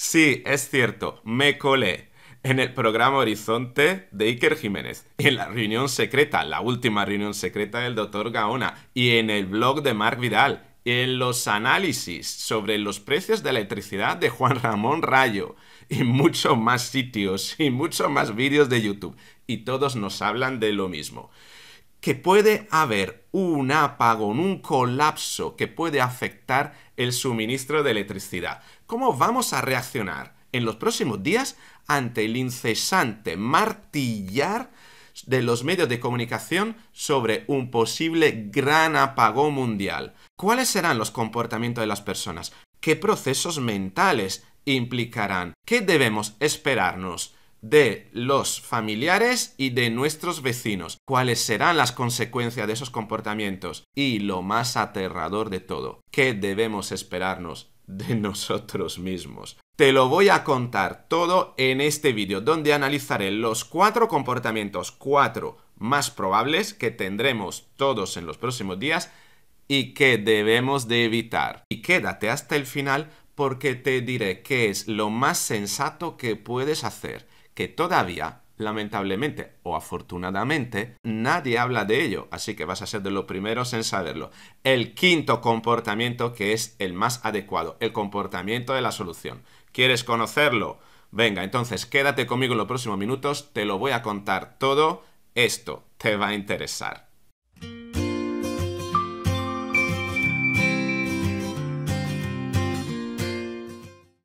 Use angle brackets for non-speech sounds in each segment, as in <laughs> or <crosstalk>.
Sí, es cierto, me colé en el programa Horizonte de Iker Jiménez, en la reunión secreta, la última reunión secreta del doctor Gaona, y en el blog de Marc Vidal, en los análisis sobre los precios de electricidad de Juan Ramón Rayo, y muchos más sitios, y muchos más vídeos de YouTube, y todos nos hablan de lo mismo que puede haber un apagón, un colapso que puede afectar el suministro de electricidad. ¿Cómo vamos a reaccionar en los próximos días ante el incesante martillar de los medios de comunicación sobre un posible gran apagón mundial? ¿Cuáles serán los comportamientos de las personas? ¿Qué procesos mentales implicarán? ¿Qué debemos esperarnos? de los familiares y de nuestros vecinos. ¿Cuáles serán las consecuencias de esos comportamientos? Y lo más aterrador de todo, ¿qué debemos esperarnos de <laughs> nosotros mismos? Te lo voy a contar todo en este vídeo, donde analizaré los cuatro comportamientos, cuatro más probables que tendremos todos en los próximos días y que debemos de evitar. Y quédate hasta el final porque te diré qué es lo más sensato que puedes hacer que todavía, lamentablemente o afortunadamente, nadie habla de ello, así que vas a ser de los primeros en saberlo. El quinto comportamiento que es el más adecuado, el comportamiento de la solución. ¿Quieres conocerlo? Venga, entonces quédate conmigo en los próximos minutos, te lo voy a contar todo, esto te va a interesar.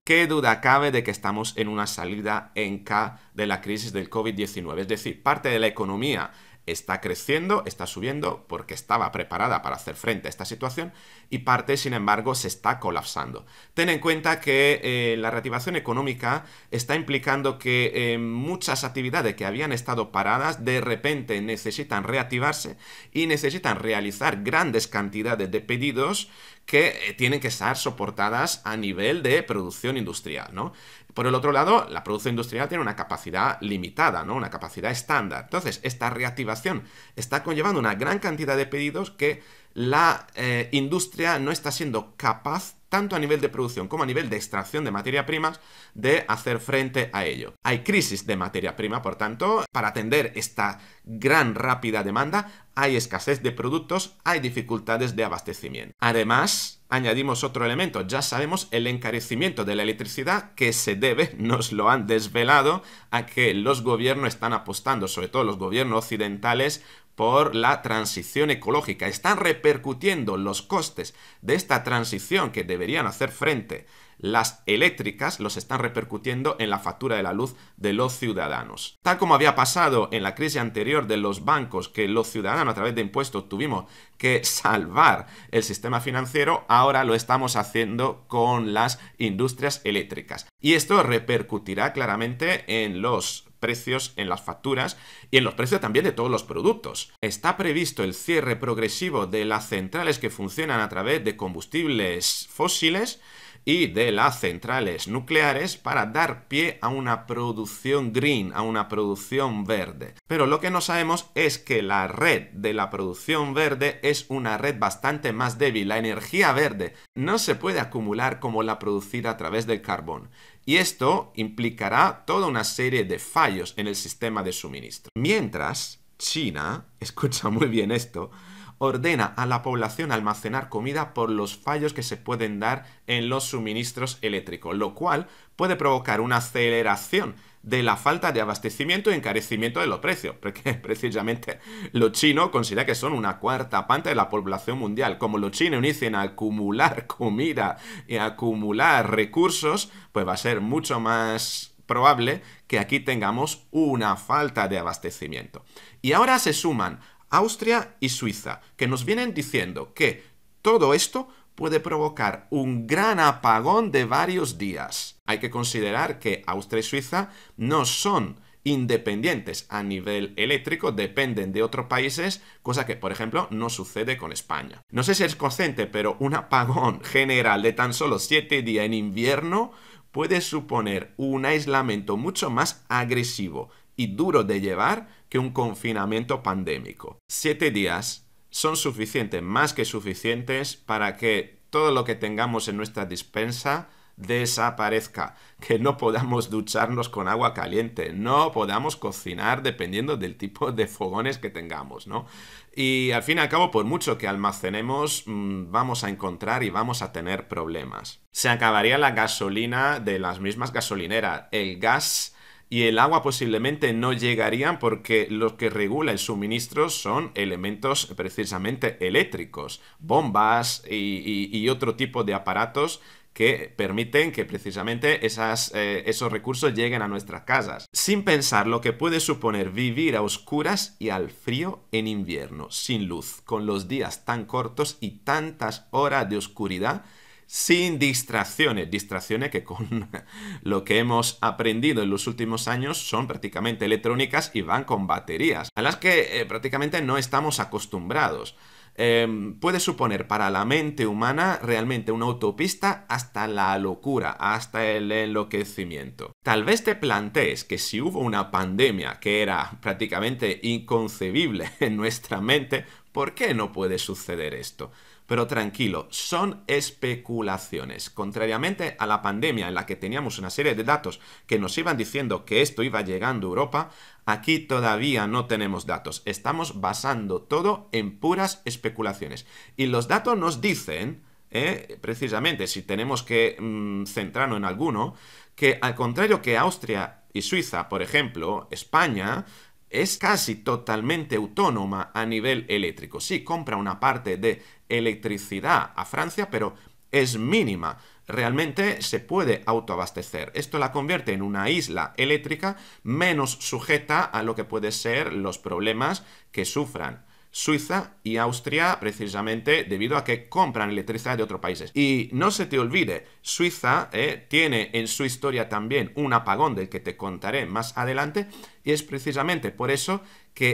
¿Qué duda cabe de que estamos en una salida en K de la crisis del COVID-19? Es decir, parte de la economía está creciendo, está subiendo porque estaba preparada para hacer frente a esta situación y parte, sin embargo, se está colapsando. Ten en cuenta que eh, la reactivación económica está implicando que eh, muchas actividades que habían estado paradas de repente necesitan reactivarse y necesitan realizar grandes cantidades de pedidos que eh, tienen que estar soportadas a nivel de producción industrial, ¿no? Por el otro lado, la producción industrial tiene una capacidad limitada, ¿no? Una capacidad estándar. Entonces, esta reactivación está conllevando una gran cantidad de pedidos que la eh, industria no está siendo capaz tanto a nivel de producción como a nivel de extracción de materia primas, de hacer frente a ello. Hay crisis de materia prima, por tanto, para atender esta gran rápida demanda, hay escasez de productos, hay dificultades de abastecimiento. Además, añadimos otro elemento, ya sabemos el encarecimiento de la electricidad que se debe, <laughs> nos lo han desvelado, a que los gobiernos están apostando, sobre todo los gobiernos occidentales, por la transición ecológica. Están repercutiendo los costes de esta transición que deberían hacer frente las eléctricas, los están repercutiendo en la factura de la luz de los ciudadanos. Tal como había pasado en la crisis anterior de los bancos, que los ciudadanos a través de impuestos tuvimos que <laughs> salvar el sistema financiero, ahora lo estamos haciendo con las industrias eléctricas. Y esto repercutirá claramente en los precios en las facturas y en los precios también de todos los productos. Está previsto el cierre progresivo de las centrales que funcionan a través de combustibles fósiles y de las centrales nucleares para dar pie a una producción green, a una producción verde. Pero lo que no sabemos es que la red de la producción verde es una red bastante más débil. La energía verde no se puede acumular como la producida a través del carbón y esto implicará toda una serie de fallos en el sistema de suministro. Mientras, China, <laughs> escucha muy bien esto, ordena a la población almacenar comida por los fallos que se pueden dar en los suministros eléctricos, lo cual puede provocar una aceleración de la falta de abastecimiento y encarecimiento de los precios, porque <laughs> precisamente los chinos considera que son una cuarta parte de la población mundial. Como los chinos inician a acumular <laughs> comida y acumular recursos, pues va a ser mucho más probable que aquí tengamos una falta de abastecimiento. Y ahora se suman Austria y Suiza, que nos vienen diciendo que todo esto puede provocar un gran apagón de varios días. Hay que considerar que Austria y Suiza no son independientes a nivel eléctrico, dependen de otros países, cosa que, por ejemplo, no sucede con España. No sé si es consciente, pero un apagón <laughs> general de tan solo 7 días en invierno puede suponer un aislamiento mucho más agresivo y duro de llevar que un confinamiento pandémico. Siete días son suficientes, más que suficientes, para que todo lo que tengamos en nuestra dispensa desaparezca, que no podamos ducharnos con agua caliente, no podamos cocinar dependiendo del tipo de fogones que tengamos, ¿no? Y al fin y al cabo, por mucho que almacenemos, mm, vamos a encontrar y vamos a tener problemas. Se acabaría la gasolina de las mismas gasolineras, el gas y el agua posiblemente no llegarían porque lo que regula el suministro son elementos precisamente eléctricos, bombas y, otro tipo de aparatos que permiten que precisamente eh, esos recursos lleguen a nuestras casas, sin pensar lo que puede suponer vivir a oscuras y al frío en invierno, sin luz, con los días tan cortos y tantas horas de oscuridad sin distracciones. Distracciones que con <laughs> lo que hemos aprendido en los últimos años son prácticamente electrónicas y van con baterías, a las que eh, prácticamente no estamos acostumbrados. Em, puede suponer para la mente humana realmente una autopista hasta la locura, hasta el enloquecimiento. Tal vez te plantees que si hubo una pandemia que era prácticamente inconcebible <laughs> en nuestra mente, ¿por qué no puede suceder esto? Pero tranquilo, son especulaciones. Contrariamente a la pandemia en la que teníamos una serie de datos que nos iban diciendo que esto iba llegando a Europa, aquí todavía no tenemos datos. Estamos basando todo en puras especulaciones. Y los datos nos dicen, eh, precisamente, si tenemos que mm, centrarnos en alguno, que al contrario que Austria y Suiza, por ejemplo, España es casi totalmente autónoma a nivel eléctrico. Sí, compra una parte de electricidad a Francia, pero es mínima. Realmente se puede autoabastecer. Esto la convierte en una isla eléctrica menos sujeta a lo que pueden ser los problemas que sufran Suiza y Austria precisamente debido a que compran electricidad de otros países. Y no se te olvide, Suiza eh, tiene en su historia también un apagón del que te contaré más adelante y es precisamente por eso que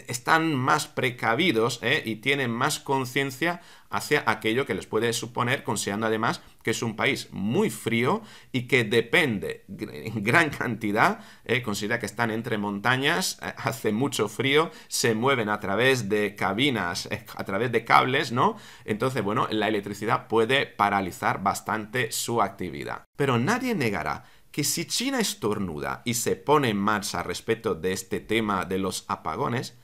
eh, están más precavidos eh, y tienen más conciencia hacia aquello que les puede suponer, considerando además que es un país muy frío y que depende en gran cantidad, eh, considera que están entre montañas, eh, hace mucho frío, se mueven a través de cabinas, eh, a través de cables, ¿no? Entonces, bueno, la electricidad puede paralizar bastante su actividad. Pero nadie negará que si China estornuda y se pone en marcha respecto de este tema de los apagones,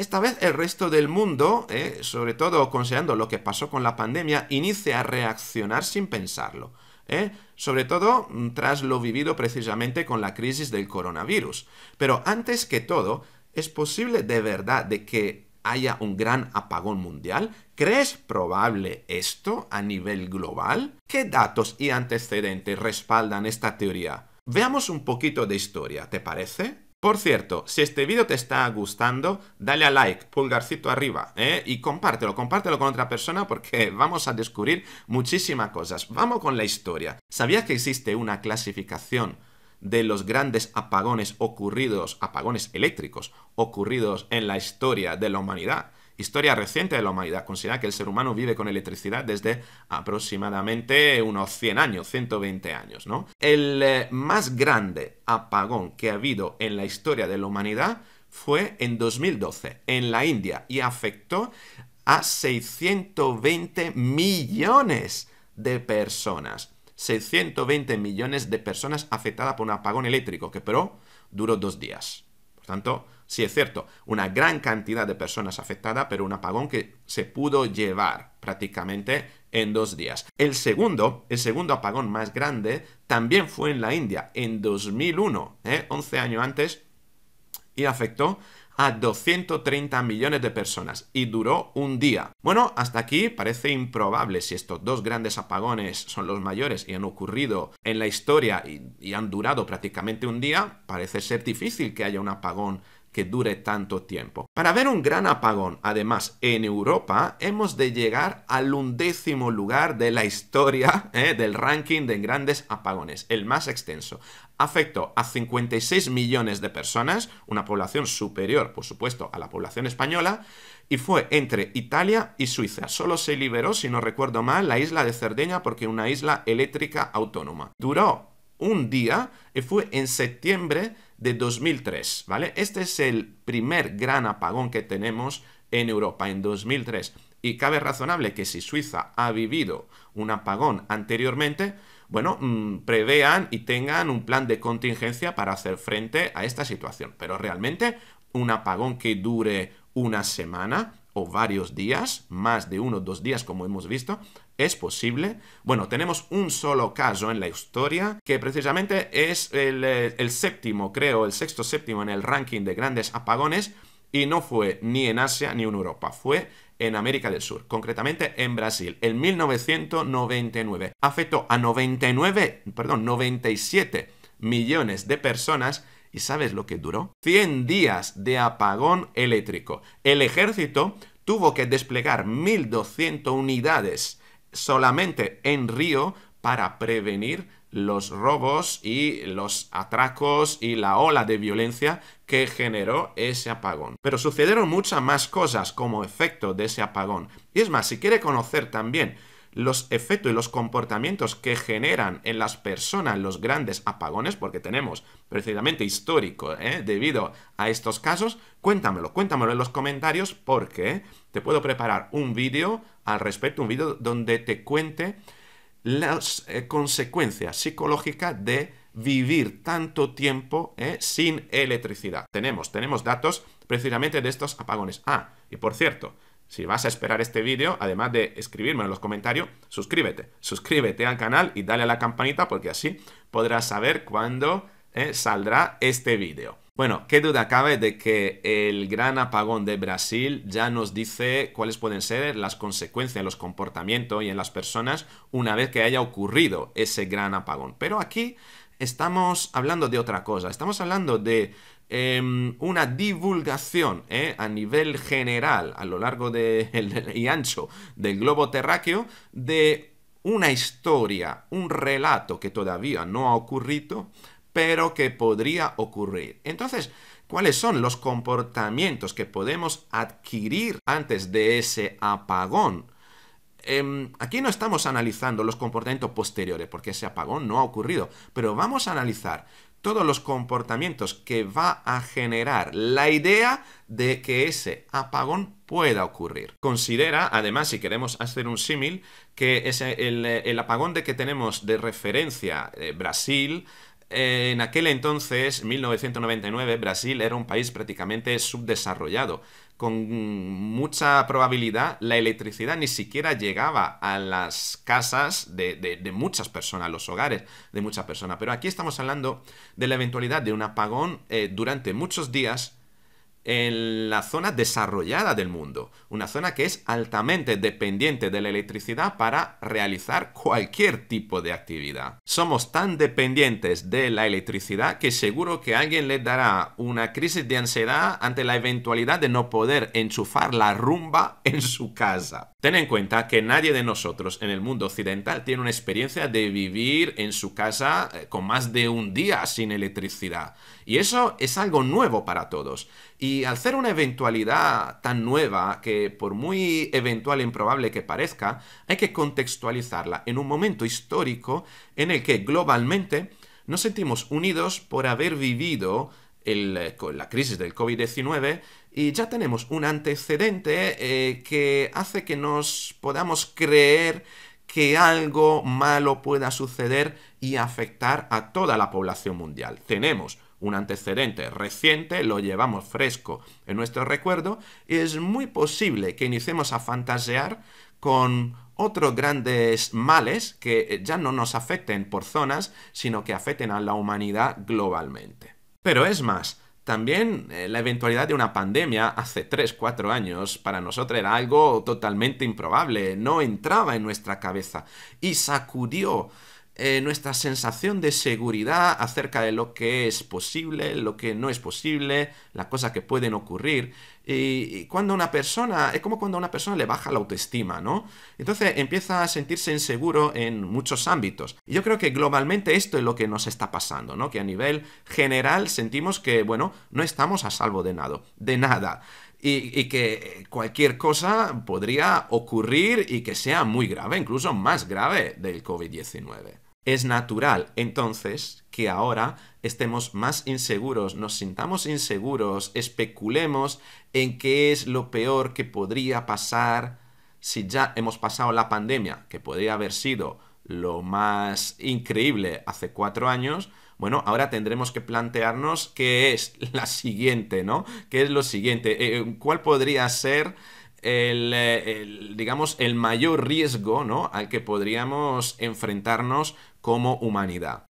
esta vez el resto del mundo, eh, sobre todo considerando lo que pasó con la pandemia, inicia a reaccionar sin pensarlo. Eh, sobre todo mm, tras lo vivido precisamente con la crisis del coronavirus. Pero antes que todo, ¿es posible de verdad de que haya un gran apagón mundial? ¿Crees probable esto a nivel global? ¿Qué datos y antecedentes respaldan esta teoría? Veamos un poquito de historia, ¿te parece? Por cierto, si este vídeo te está gustando, dale a like, pulgarcito arriba, ¿eh? y compártelo, compártelo con otra persona porque <laughs> vamos a descubrir muchísimas cosas. Vamos con la historia. ¿Sabías que existe una clasificación de los grandes apagones ocurridos, apagones eléctricos ocurridos en la historia de la humanidad? historia reciente de la humanidad. Considera que el ser humano vive con electricidad desde aproximadamente unos 100 años, 120 años, ¿no? El eh, más grande apagón que ha habido en la historia de la humanidad fue en 2012, en la India, y afectó a 620 millones de personas. 620 millones de personas afectadas por un apagón eléctrico, que pero duró dos días. Por tanto, Sí, es cierto, una gran cantidad de personas afectadas, pero un apagón que se pudo llevar prácticamente en dos días. El segundo, el segundo apagón más grande, también fue en la India, en 2001, 11 ¿eh? años antes, y afectó a 230 millones de personas y duró un día. Bueno, hasta aquí parece improbable si estos dos grandes apagones son los mayores y han ocurrido en la historia y han durado prácticamente un día, parece ser difícil que haya un apagón que dure tanto tiempo. Para ver un gran apagón, además, en Europa, hemos de llegar al undécimo lugar de la historia <laughs> eh, del ranking de grandes apagones, el más extenso. Afectó a 56 millones de personas, una población superior, por supuesto, a la población española, y fue entre Italia y Suiza. Solo se liberó, si no recuerdo mal, la isla de Cerdeña porque una isla eléctrica autónoma. Duró un día y fue en septiembre de 2003, ¿vale? Este es el primer gran apagón que tenemos en Europa en 2003. Y cabe razonable que si Suiza ha vivido un apagón anteriormente, bueno, mm, prevean y tengan un plan de contingencia para hacer frente a esta situación. Pero realmente un apagón que dure una semana, o varios días, más de uno o dos días como hemos visto, es posible. Bueno, tenemos un solo caso en la historia que precisamente es eh, el, séptimo, creo, el sexto séptimo en el ranking de grandes apagones y no fue ni en Asia ni en Europa, fue en América del Sur, concretamente en Brasil, en 1999. Afectó a 99, perdón, 97 millones de personas ¿Y sabes lo que duró? 100 días de apagón eléctrico. El ejército tuvo que desplegar 1.200 unidades solamente en Río para prevenir los robos y los atracos y la ola de violencia que generó ese apagón. Pero sucedieron muchas más cosas como efecto de ese apagón. Y es más, si quiere conocer también los efectos y los comportamientos que generan en las personas los grandes apagones, porque tenemos precisamente histórico ¿eh? debido a estos casos, cuéntamelo, cuéntamelo en los comentarios porque te puedo preparar un vídeo al respecto, un vídeo donde te cuente las eh, consecuencias psicológicas de vivir tanto tiempo ¿eh? sin electricidad. Tenemos, tenemos datos precisamente de estos apagones. Ah, y por cierto, si vas a esperar este vídeo, además de escribirme en los comentarios, suscríbete. Suscríbete al canal y dale a la campanita porque así podrás saber cuándo eh, saldrá este vídeo. Bueno, qué duda cabe de que el gran apagón de Brasil ya nos dice cuáles pueden ser las consecuencias en los comportamientos y en las personas una vez que haya ocurrido ese gran apagón. Pero aquí estamos hablando de otra cosa, estamos hablando de Em, una divulgación eh, a nivel general, a lo largo de, <laughs> y ancho del globo terráqueo, de una historia, un relato que todavía no ha ocurrido, pero que podría ocurrir. Entonces, ¿cuáles son los comportamientos que podemos adquirir antes de ese apagón? Em, aquí no estamos analizando los comportamientos posteriores, porque ese apagón no ha ocurrido, pero vamos a analizar todos los comportamientos que va a generar la idea de que ese apagón pueda ocurrir. Considera, además, si queremos hacer un símil, que el, apagón de que tenemos de referencia eh, Brasil, en aquel entonces, 1999, Brasil era un país prácticamente subdesarrollado. Con mucha probabilidad, la electricidad ni siquiera llegaba a las casas de, muchas personas, los hogares de muchas personas. Pero aquí estamos hablando de la eventualidad de un apagón eh, durante muchos días en la zona desarrollada del mundo, una zona que es altamente dependiente de la electricidad para realizar cualquier tipo de actividad. Somos tan dependientes de la electricidad que seguro que alguien le dará una crisis de ansiedad ante la eventualidad de no poder enchufar la rumba <laughs> en su casa. Ten en cuenta que nadie de nosotros en el mundo occidental tiene una experiencia de vivir en su casa eh, con más de un día sin electricidad. Y eso es algo nuevo para todos. Y al ser una eventualidad tan nueva que por muy eventual e improbable que parezca, hay que contextualizarla en un momento histórico en el que globalmente nos sentimos unidos por haber vivido eh, la crisis del COVID-19 y ya tenemos un antecedente eh, que hace que nos podamos creer que algo malo pueda suceder y afectar a toda la población mundial. Tenemos un antecedente reciente, lo llevamos fresco en nuestro recuerdo y es muy posible que iniciemos a fantasear con otros grandes males que eh, ya no nos afecten por zonas, sino que afecten a la humanidad globalmente. Pero es más, también eh, la eventualidad de una pandemia hace 3-4 años para nosotros era algo totalmente improbable, no entraba en nuestra cabeza y sacudió eh, nuestra sensación de seguridad acerca de lo que es posible, lo que no es posible, las cosas que pueden ocurrir. Y, cuando una persona, es como cuando a una persona le baja la autoestima, ¿no? Entonces empieza a sentirse inseguro en muchos ámbitos. Y yo creo que globalmente esto es lo que nos está pasando, ¿no? Que a nivel general sentimos que, bueno, no estamos a salvo de nada, de nada. Y, y, que cualquier cosa podría ocurrir y que sea muy grave, incluso más grave del COVID-19. Es natural, entonces, que ahora estemos más inseguros, nos sintamos inseguros, especulemos en qué es lo peor que podría pasar si ya hemos pasado la pandemia, que podría haber sido lo más increíble hace cuatro años, bueno, ahora tendremos que plantearnos qué es <laughs> la siguiente, ¿no? ¿Qué es lo siguiente? Eh, eh, ¿Cuál podría ser el, eh, el, digamos, el mayor riesgo, ¿no? Al que podríamos enfrentarnos como humanidad.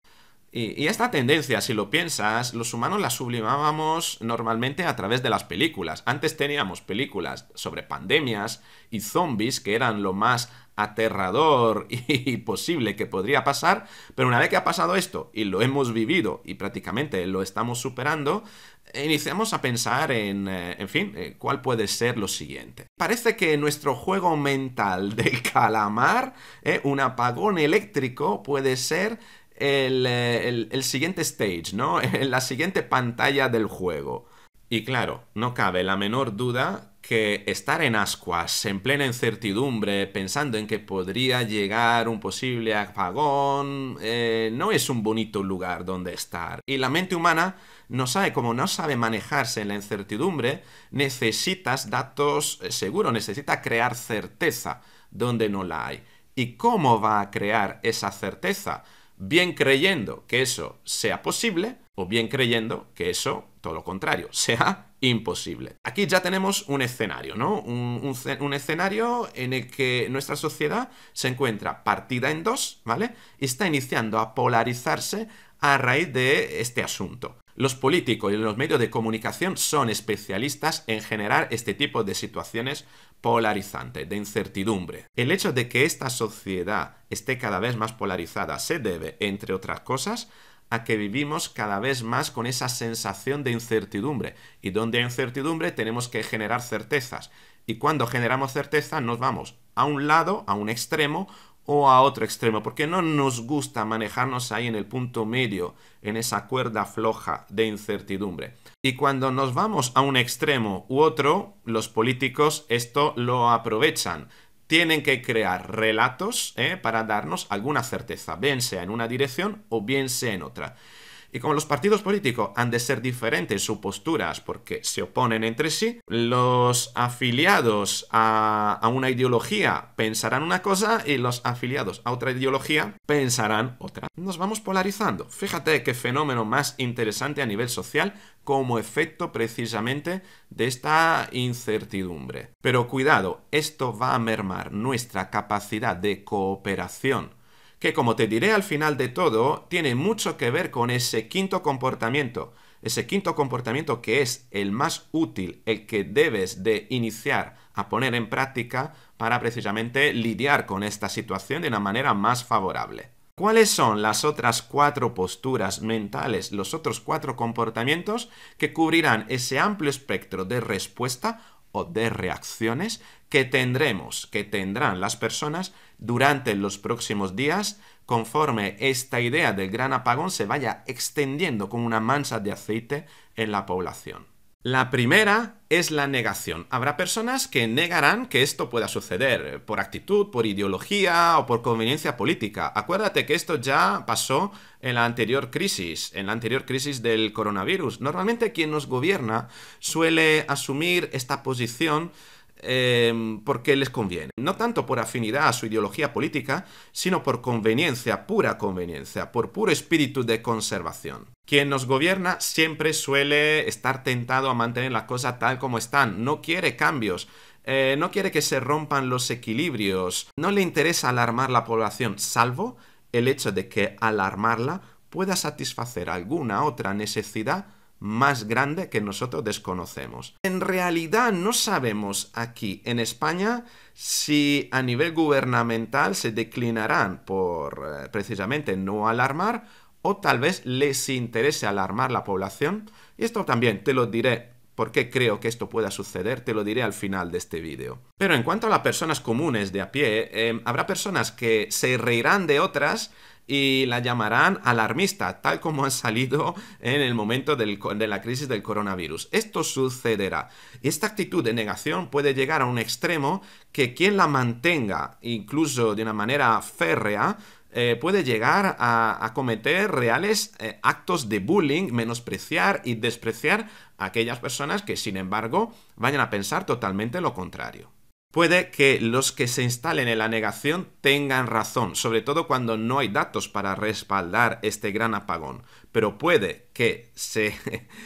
Y, esta tendencia, si lo piensas, los humanos la sublimábamos normalmente a través de las películas. Antes teníamos películas sobre pandemias y zombies, que eran lo más aterrador <laughs> y posible que podría pasar, pero una vez que ha pasado esto y lo hemos vivido y prácticamente lo estamos superando, iniciamos a pensar en, eh, en fin, eh, cuál puede ser lo siguiente. Parece que nuestro juego mental <laughs> del calamar, eh, un apagón eléctrico, puede ser el, el, el siguiente stage, ¿no? <laughs> La siguiente pantalla del juego. Y claro, no cabe la menor duda que estar en ascuas, en plena incertidumbre, pensando en que podría llegar un posible apagón, eh, no es un bonito lugar donde estar. Y la mente humana no sabe, como no sabe manejarse en la incertidumbre, necesitas datos eh, seguros, necesita crear certeza donde no la hay. ¿Y cómo va a crear esa certeza? bien creyendo que eso sea posible o bien creyendo que eso, todo lo contrario, sea imposible. Aquí ya tenemos un escenario, ¿no? Un, escenario en el que nuestra sociedad se encuentra partida en dos, ¿vale? Y está iniciando a polarizarse a raíz de este asunto. Los políticos y los medios de comunicación son especialistas en generar este tipo de situaciones polarizante, de incertidumbre. El hecho de que esta sociedad esté cada vez más polarizada se debe, entre otras cosas, a que vivimos cada vez más con esa sensación de incertidumbre. Y donde hay incertidumbre tenemos que generar certezas. Y cuando generamos certeza nos vamos a un lado, a un extremo, o a otro extremo, porque no nos gusta manejarnos ahí en el punto medio, en esa cuerda floja de incertidumbre. Y cuando nos vamos a un extremo u otro, los políticos esto lo aprovechan. Tienen que crear relatos ¿eh? para darnos alguna certeza, bien sea en una dirección o bien sea en otra. Y como los partidos políticos han de ser diferentes sus posturas porque se oponen entre sí, los afiliados a, a una ideología pensarán una cosa y los afiliados a otra ideología pensarán otra. Nos vamos polarizando. Fíjate qué fenómeno más interesante a nivel social como efecto precisamente de esta incertidumbre. Pero cuidado, esto va a mermar nuestra capacidad de cooperación que como te diré al final de todo, tiene mucho que ver con ese quinto comportamiento. Ese quinto comportamiento que es el más útil, el que debes de iniciar a poner en práctica para precisamente lidiar con esta situación de una manera más favorable. ¿Cuáles son las otras cuatro posturas mentales, los otros cuatro comportamientos que cubrirán ese amplio espectro de respuesta o de reacciones que tendremos, que tendrán las personas durante los próximos días, conforme esta idea del gran apagón se vaya extendiendo como una mancha de aceite en la población. La primera es la negación. Habrá personas que negarán que esto pueda suceder por actitud, por ideología o por conveniencia política. Acuérdate que esto ya pasó en la anterior crisis, en la anterior crisis del coronavirus. Normalmente quien nos gobierna suele asumir esta posición Em, porque les conviene. No tanto por afinidad a su ideología política, sino por conveniencia, pura conveniencia, por puro espíritu de conservación. Quien nos gobierna siempre suele estar tentado a mantener las cosas tal como están, no quiere cambios. Eh, no quiere que se rompan los equilibrios, no le interesa alarmar la población, salvo el hecho de que alarmarla pueda satisfacer alguna otra necesidad más grande que nosotros desconocemos. En realidad no sabemos aquí en España si a nivel gubernamental se declinarán por eh, precisamente no alarmar o tal vez les interese alarmar la población. Y esto también te lo diré porque creo que esto pueda suceder, te lo diré al final de este vídeo. Pero en cuanto a las personas comunes de a pie, eh, habrá personas que se reirán de otras y la llamarán alarmista, tal como ha salido en el momento de la crisis del coronavirus. Esto sucederá. Esta actitud de negación puede llegar a un extremo que quien la mantenga, incluso de una manera férrea, eh, puede llegar a, cometer reales eh, actos de bullying, menospreciar y despreciar a aquellas personas que, sin embargo, vayan a pensar totalmente lo contrario. Puede que los que se instalen en la negación tengan razón, sobre todo cuando no hay datos para respaldar este gran apagón, pero puede que se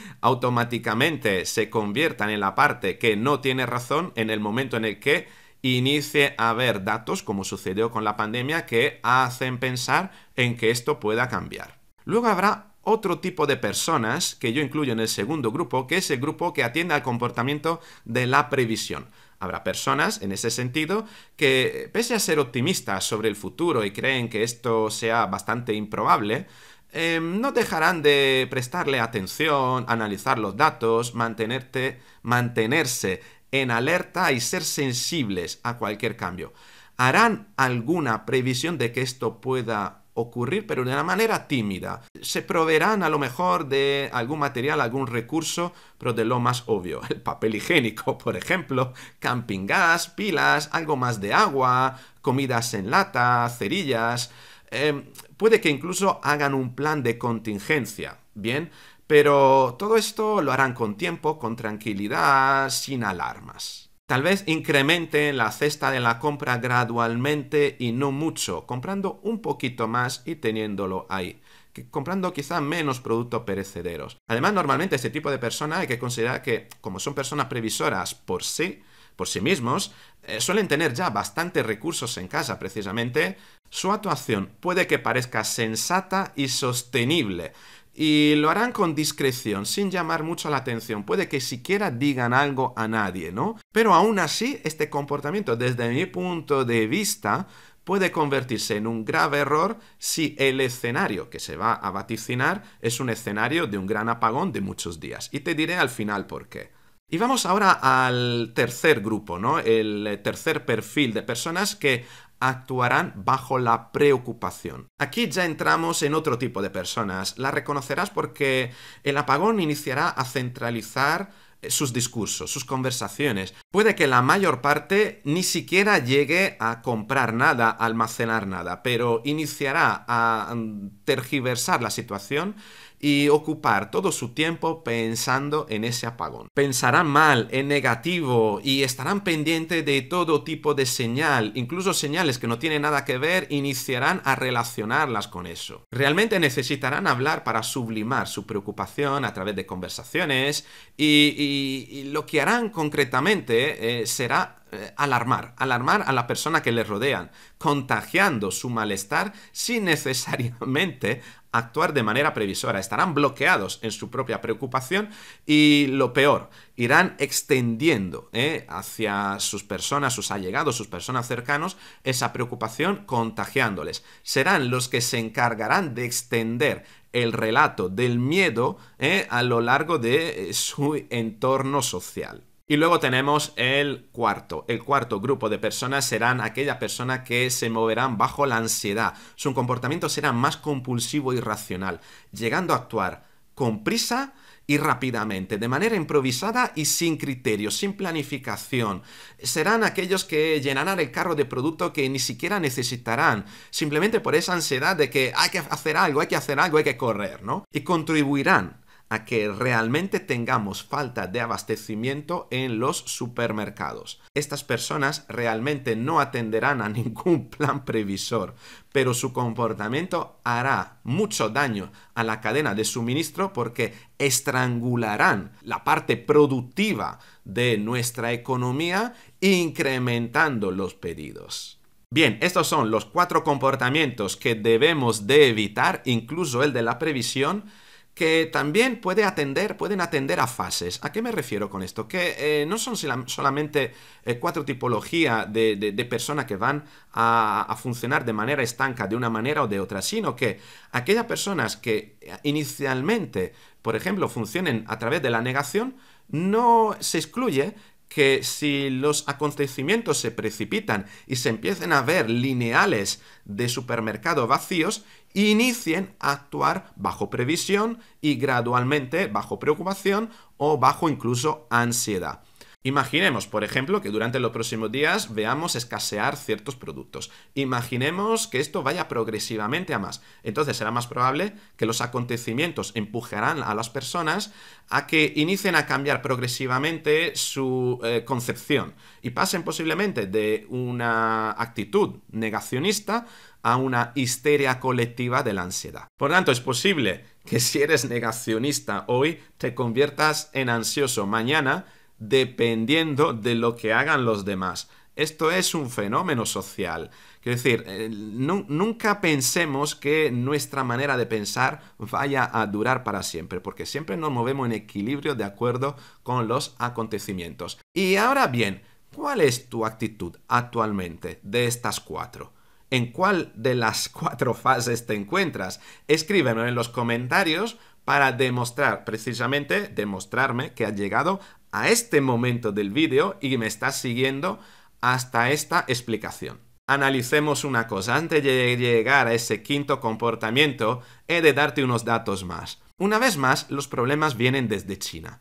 <laughs> automáticamente se conviertan en la parte que no tiene razón en el momento en el que inicie a haber datos, como sucedió con la pandemia, que hacen pensar en que esto pueda cambiar. Luego habrá otro tipo de personas que yo incluyo en el segundo grupo, que es el grupo que atiende al comportamiento de la previsión. Habrá personas, en ese sentido, que, pese a ser optimistas sobre el futuro y creen que esto sea bastante improbable, em, no dejarán de prestarle atención, analizar los datos, mantenerse en alerta y ser sensibles a cualquier cambio. ¿Harán alguna previsión de que esto pueda ocurrir, pero de una manera tímida. Se proveerán a lo mejor de algún material, algún recurso, pero de lo más obvio. El papel higiénico, <laughs> por ejemplo, camping gas, pilas, algo más de agua, comidas en lata, cerillas. Em, puede que incluso hagan un plan de contingencia, ¿bien? Pero todo esto lo harán con tiempo, con tranquilidad, sin alarmas. Tal vez incrementen la cesta de la compra gradualmente y no mucho, comprando un poquito más y teniéndolo ahí. comprando quizá menos productos perecederos. Además, normalmente este tipo de personas hay que considerar que, como son personas previsoras por sí, por sí mismos, eh, suelen tener ya bastantes recursos en casa precisamente, su actuación puede que parezca sensata y sostenible, y lo harán con discreción, sin llamar mucho la atención. Puede que siquiera digan algo a nadie, ¿no? Pero aún así, este comportamiento, desde mi punto de vista, puede convertirse en un grave error si el escenario que se va a vaticinar es un escenario de un gran apagón de muchos días. Y te diré al final por qué. Y vamos ahora al tercer grupo, ¿no? El tercer perfil de personas que actuarán bajo la preocupación. Aquí ya entramos en otro tipo de personas. La reconocerás porque el apagón iniciará a centralizar eh, sus discursos, sus conversaciones. Puede que la mayor parte ni siquiera llegue a comprar nada, almacenar nada, pero iniciará a mm, tergiversar la situación y ocupar todo su tiempo pensando en ese apagón. Pensarán mal, en negativo y estarán pendientes de todo tipo de señal, incluso señales que no tienen nada que ver, iniciarán a relacionarlas con eso. Realmente necesitarán hablar para sublimar su preocupación a través de conversaciones y, lo que harán concretamente eh, será eh, alarmar, alarmar a la persona que les rodean, contagiando su malestar sin necesariamente actuar de manera previsora. Estarán bloqueados en su propia preocupación y lo peor, irán extendiendo eh, hacia sus personas, sus allegados, sus personas cercanos, esa preocupación contagiándoles. Serán los que se encargarán de extender el relato del miedo eh, a lo largo de su entorno social. Y luego tenemos el cuarto. El cuarto grupo de personas serán aquellas personas que se moverán bajo la ansiedad. Su comportamiento será más compulsivo y racional, llegando a actuar con prisa y rápidamente, de manera improvisada y sin criterio, sin planificación. Serán aquellos que llenarán el carro de producto que ni siquiera necesitarán, simplemente por esa ansiedad de que hay que hacer algo, hay que hacer algo, hay que correr, ¿no? Y contribuirán a que realmente tengamos falta de abastecimiento en los supermercados. Estas personas realmente no atenderán a <laughs> ningún plan previsor, pero su comportamiento hará mucho daño a la cadena de suministro porque estrangularán la parte productiva de nuestra economía incrementando los pedidos. Bien, estos son los cuatro comportamientos que debemos de evitar, incluso el de la previsión, que también puede atender, pueden atender a fases. ¿A qué me refiero con esto? Que eh, no son solamente eh, cuatro tipologías de, de, personas que van a, a, funcionar de manera estanca, de una manera o de otra, sino que aquellas personas que inicialmente, por ejemplo, funcionen a través de la negación, no se excluye que si los acontecimientos se precipitan y se empiecen a ver lineales de supermercado vacíos, inicien a actuar bajo previsión y gradualmente bajo preocupación o bajo incluso ansiedad. Imaginemos, por ejemplo, que durante los próximos días veamos escasear ciertos productos. Imaginemos que esto vaya progresivamente a más. Entonces será más probable que los acontecimientos empujarán a las personas a que inicien a cambiar progresivamente su eh, concepción y pasen posiblemente de una actitud negacionista a una histeria colectiva de la ansiedad. Por tanto, es posible que si eres negacionista hoy, te conviertas en ansioso mañana dependiendo de lo que hagan los demás. Esto es un fenómeno social. Quiero decir, eh, nunca pensemos que nuestra manera de pensar vaya a durar para siempre, porque siempre nos movemos en equilibrio de acuerdo con los acontecimientos. Y ahora bien, ¿cuál es tu actitud actualmente de estas cuatro? ¿En cuál de las <laughs> cuatro fases te encuentras? Escríbeme en los comentarios para demostrar, precisamente demostrarme que has llegado a este momento del vídeo y me estás siguiendo hasta esta explicación. Analicemos una cosa, antes de llegar a ese quinto comportamiento, he de darte unos datos más. Una vez más, los problemas vienen desde China,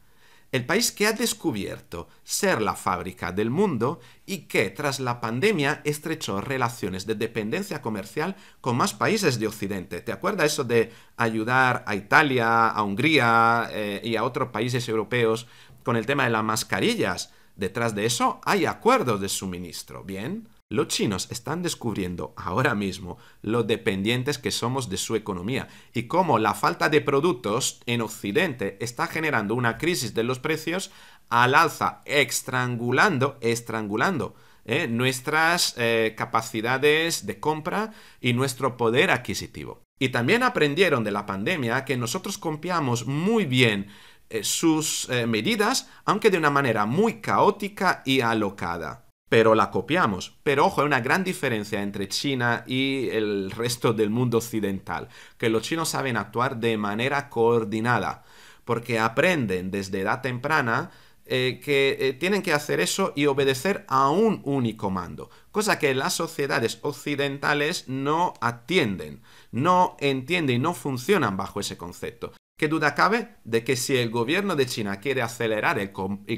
el país que ha descubierto ser la fábrica del mundo y que tras la pandemia estrechó relaciones de dependencia comercial con más países de Occidente. ¿Te acuerdas eso de ayudar a Italia, a Hungría eh, y a otros países europeos con el tema de las mascarillas. Detrás de eso hay acuerdos de suministro, ¿bien? Los chinos están descubriendo ahora mismo lo dependientes que somos de su economía y cómo la falta de productos en Occidente está generando una crisis de los precios al alza, estrangulando, estrangulando ¿eh? nuestras eh, capacidades de compra y nuestro poder adquisitivo. Y también aprendieron de la pandemia que nosotros confiamos muy bien eh, sus eh, medidas, aunque de una manera muy caótica y alocada. Pero la copiamos. Pero ojo, hay una gran diferencia entre China y el resto del mundo occidental, que los chinos saben actuar de manera coordinada, porque aprenden desde edad temprana eh, que tienen que hacer eso y obedecer a un único mando, cosa que las sociedades occidentales no atienden, no entienden y no funcionan bajo ese concepto. ¿Qué duda cabe de que si el gobierno de China quiere acelerar el,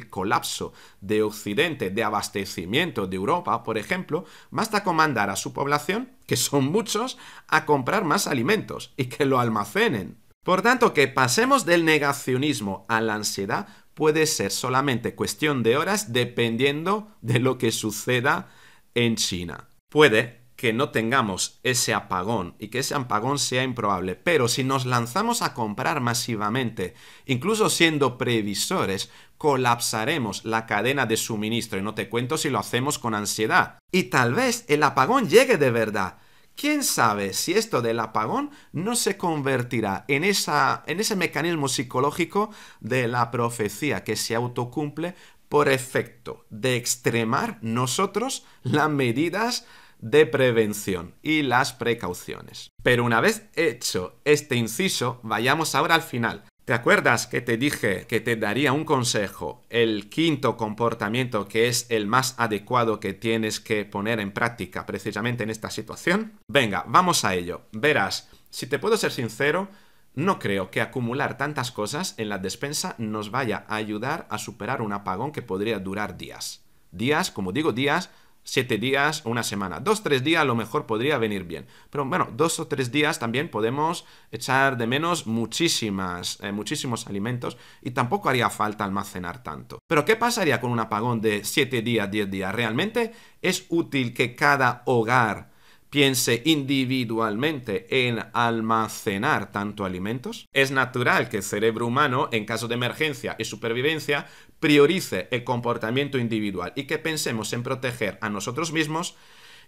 colapso de Occidente, de abastecimiento de Europa, por ejemplo, basta con mandar a su población, que son muchos, a comprar más alimentos y que lo almacenen? Por tanto, que pasemos del negacionismo a la ansiedad puede ser solamente cuestión de horas dependiendo de lo que suceda en China. Puede, que no tengamos ese apagón y que ese apagón sea improbable. Pero si nos lanzamos a comprar masivamente, incluso siendo previsores, colapsaremos la cadena de suministro y no te cuento si lo hacemos con ansiedad. Y tal vez el apagón llegue de verdad. ¿Quién sabe si esto del apagón no se convertirá en, esa, en ese mecanismo psicológico de la profecía que se autocumple por efecto de extremar nosotros las medidas de prevención y las precauciones. Pero una vez hecho este inciso, vayamos ahora al final. ¿Te acuerdas que te dije que te daría un consejo? El quinto comportamiento que es el más adecuado que tienes que poner en práctica precisamente en esta situación. Venga, vamos a ello. Verás, si te puedo ser sincero, no creo que acumular tantas cosas en la despensa nos vaya a ayudar a superar un apagón que podría durar días. Días, como digo, días siete días o una semana. Dos, tres días a lo mejor podría venir bien. Pero bueno, dos o tres días también podemos echar de menos muchísimas, eh, muchísimos alimentos y tampoco haría falta almacenar tanto. Pero ¿qué pasaría con un apagón de siete días, diez días? ¿Realmente es útil que cada hogar piense individualmente en almacenar tanto alimentos? Es natural que el cerebro humano, en caso de emergencia y supervivencia, priorice el comportamiento individual y que pensemos en proteger a nosotros mismos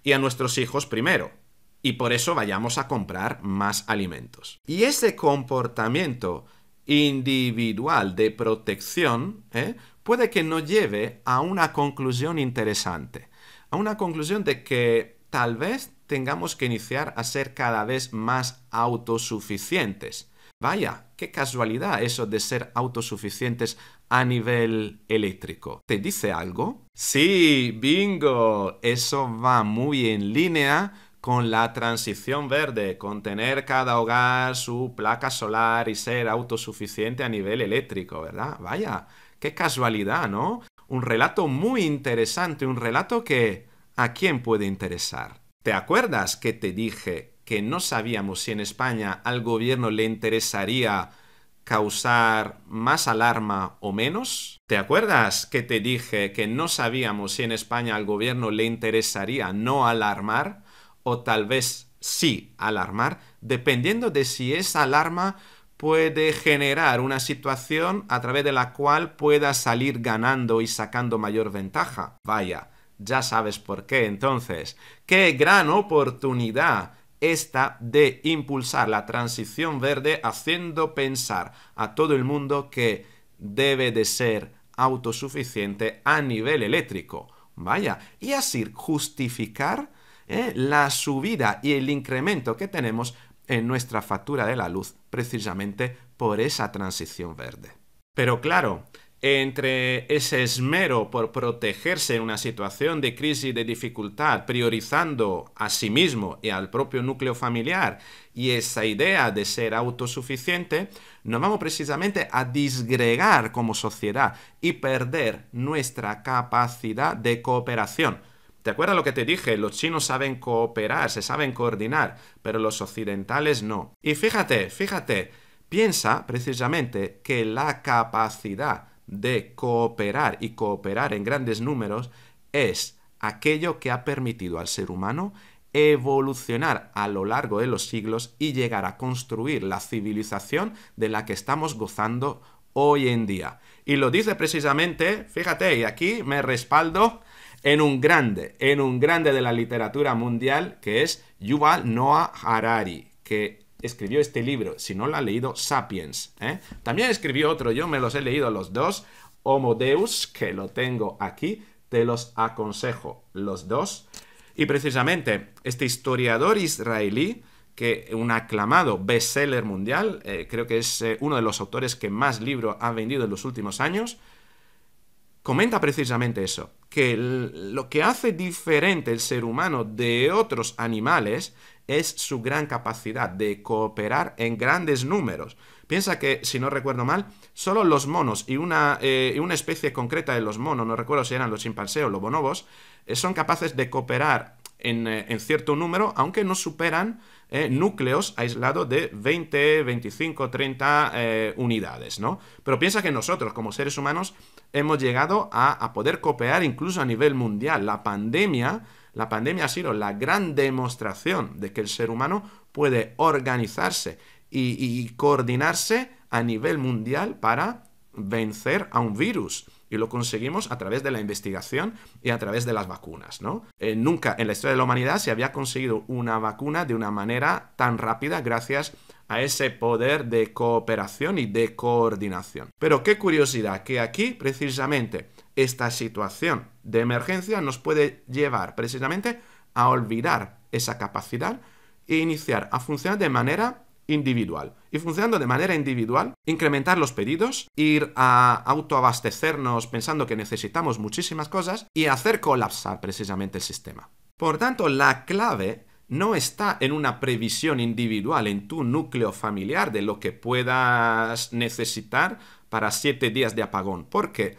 y a nuestros hijos primero. Y por eso vayamos a comprar más alimentos. Y ese comportamiento individual de protección ¿eh? puede que nos lleve a una conclusión interesante, a una conclusión de que tal vez tengamos que iniciar a ser cada vez más autosuficientes. Vaya, qué casualidad eso de ser autosuficientes a nivel eléctrico. ¿Te dice algo? Sí, bingo. Eso va muy en línea con la transición verde, con tener cada hogar su placa solar y ser autosuficiente a nivel eléctrico, ¿verdad? Vaya, qué casualidad, ¿no? Un relato muy interesante, un relato que a quién puede interesar. ¿Te acuerdas que te dije que no sabíamos si en España al gobierno le interesaría causar más alarma o menos? ¿Te acuerdas que te dije que no sabíamos si en España al gobierno le interesaría no alarmar o tal vez sí alarmar, dependiendo de si esa alarma puede generar una situación a través de la cual pueda salir ganando y sacando mayor ventaja? Vaya, ya sabes por qué entonces. ¡Qué gran oportunidad! esta de impulsar la transición verde haciendo pensar a todo el mundo que debe de ser autosuficiente a nivel eléctrico. Vaya, y así justificar ¿eh? la subida y el incremento que tenemos en nuestra factura de la luz precisamente por esa transición verde. Pero claro, entre ese esmero por protegerse en una situación de crisis, y de dificultad, priorizando a sí mismo y al propio núcleo familiar, y esa idea de ser autosuficiente, nos vamos precisamente a disgregar como sociedad y perder nuestra capacidad de cooperación. ¿Te acuerdas lo que te dije? Los chinos saben cooperar, se saben coordinar, pero los occidentales no. Y fíjate, fíjate, piensa precisamente que la capacidad de cooperar y cooperar en grandes números es aquello que ha permitido al ser humano evolucionar a lo largo de los siglos y llegar a construir la civilización de la que estamos gozando hoy en día. Y lo dice precisamente, fíjate, y aquí me respaldo en un grande, en un grande de la literatura mundial, que es Yuval Noah Harari, que escribió este libro, si no lo ha leído, Sapiens. ¿eh? También escribió otro, yo me los he leído los dos, Homo Deus, que lo tengo aquí, te los aconsejo los dos. Y precisamente este historiador israelí, que un aclamado bestseller mundial, eh, creo que es eh, uno de los autores que más libros ha vendido en los últimos años, comenta precisamente eso, que lo que hace diferente el ser humano de otros animales es su gran capacidad de cooperar en grandes números. Piensa que, si no recuerdo mal, solo los monos y una, eh, una especie concreta de los monos, no recuerdo si eran los chimpancés o los bonobos, eh, son capaces de cooperar eh, en, cierto número, aunque no superan eh, núcleos aislados de 20, 25, 30 unidades, ¿no? Pero piensa que nosotros como seres humanos hemos llegado a, poder cooperar incluso a nivel mundial. La pandemia, la pandemia ha sido la gran demostración de que el ser humano puede organizarse y coordinarse a nivel mundial para vencer a un virus y lo conseguimos a través de la investigación y a través de las vacunas, ¿no? Eh, nunca en la historia de la humanidad se había conseguido una vacuna de una manera tan rápida gracias a ese poder de cooperación y de coordinación. Pero qué curiosidad que aquí precisamente esta situación de emergencia nos puede llevar precisamente a olvidar esa capacidad e iniciar a funcionar de manera individual. Y funcionando de manera individual, incrementar los pedidos, ir a autoabastecernos pensando que necesitamos muchísimas cosas y hacer colapsar precisamente el sistema. Por tanto, la clave no está en una previsión individual en tu núcleo familiar de lo que puedas necesitar para siete días de apagón, porque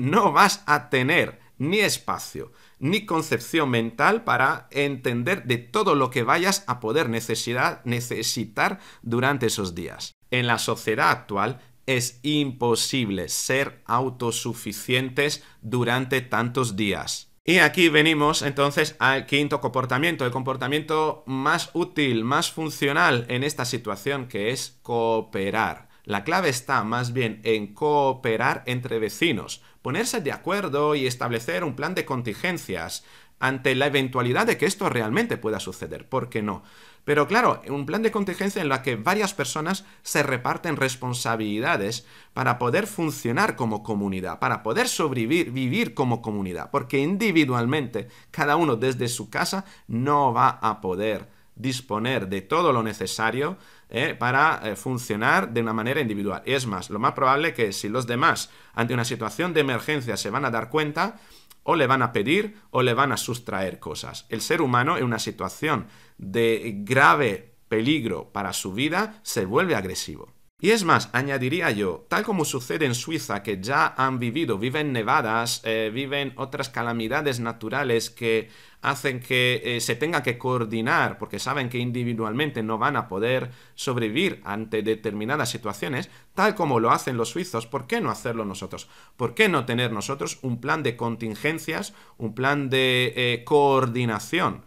no vas a tener ni espacio, ni concepción mental para entender de todo lo que vayas a poder necesitar, necesitar durante esos días. En la sociedad actual es imposible ser autosuficientes durante tantos días. Y aquí venimos entonces al quinto comportamiento, el comportamiento más útil, más funcional en esta situación, que es cooperar. La clave está más bien en cooperar entre vecinos, ponerse de acuerdo y establecer un plan de contingencias ante la eventualidad de que esto realmente pueda suceder, ¿por qué no? Pero claro, un plan de contingencia en la que varias personas se reparten responsabilidades para poder funcionar como comunidad, para poder sobrevivir vivir como comunidad, porque individualmente cada uno desde su casa no va a poder disponer de todo lo necesario eh, para eh, funcionar de una manera individual. es más, lo más probable que si los demás ante una situación de emergencia se van a dar cuenta, o le van a pedir o le van a sustraer cosas. El ser humano en una situación de grave peligro para su vida se vuelve agresivo. Y es más, añadiría yo, tal como sucede en Suiza, que ya han vivido, viven nevadas, eh, viven otras calamidades naturales que hacen que eh, se tenga que coordinar, porque saben que individualmente no van a poder sobrevivir ante determinadas situaciones, tal como lo hacen los suizos, ¿por qué no hacerlo nosotros? ¿Por qué no tener nosotros un plan de contingencias, un plan de eh, coordinación?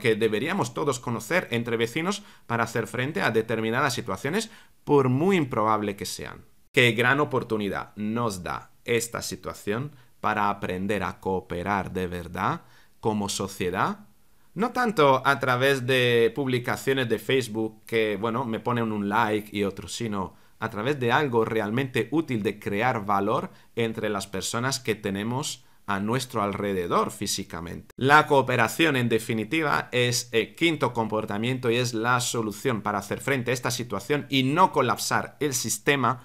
que deberíamos todos conocer entre vecinos para hacer frente a determinadas situaciones, por muy improbable que sean. Qué gran oportunidad nos da esta situación para aprender a cooperar de verdad como sociedad no tanto a través de publicaciones de Facebook que, bueno, me ponen un like y otro, sino a través de algo realmente útil de crear valor entre las personas que tenemos a nuestro alrededor físicamente. La cooperación, en definitiva, es el quinto comportamiento y es la solución para hacer frente a esta situación y no colapsar el sistema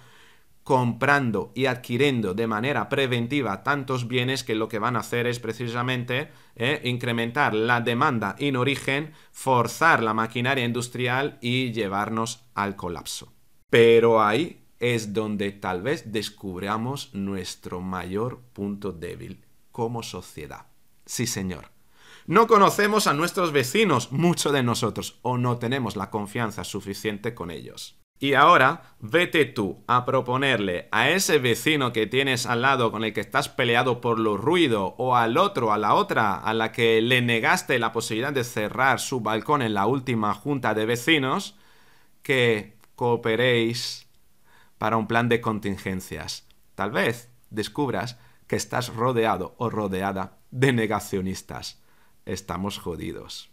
comprando y adquiriendo de manera preventiva tantos bienes que lo que van a hacer es precisamente eh, incrementar la demanda en origen, forzar la maquinaria industrial y llevarnos al colapso. Pero ahí es donde tal vez descubramos nuestro mayor punto débil como sociedad. Sí, señor. No conocemos a nuestros vecinos, mucho de nosotros, o no tenemos la confianza suficiente con ellos. Y ahora, vete tú a proponerle a ese vecino que tienes al lado con el que estás peleado por lo ruido, o al otro, a la otra, a la que le negaste la posibilidad de cerrar su balcón en la última junta de vecinos, que cooperéis para un plan de contingencias. Tal vez descubras que estás rodeado o rodeada de negacionistas. Estamos jodidos.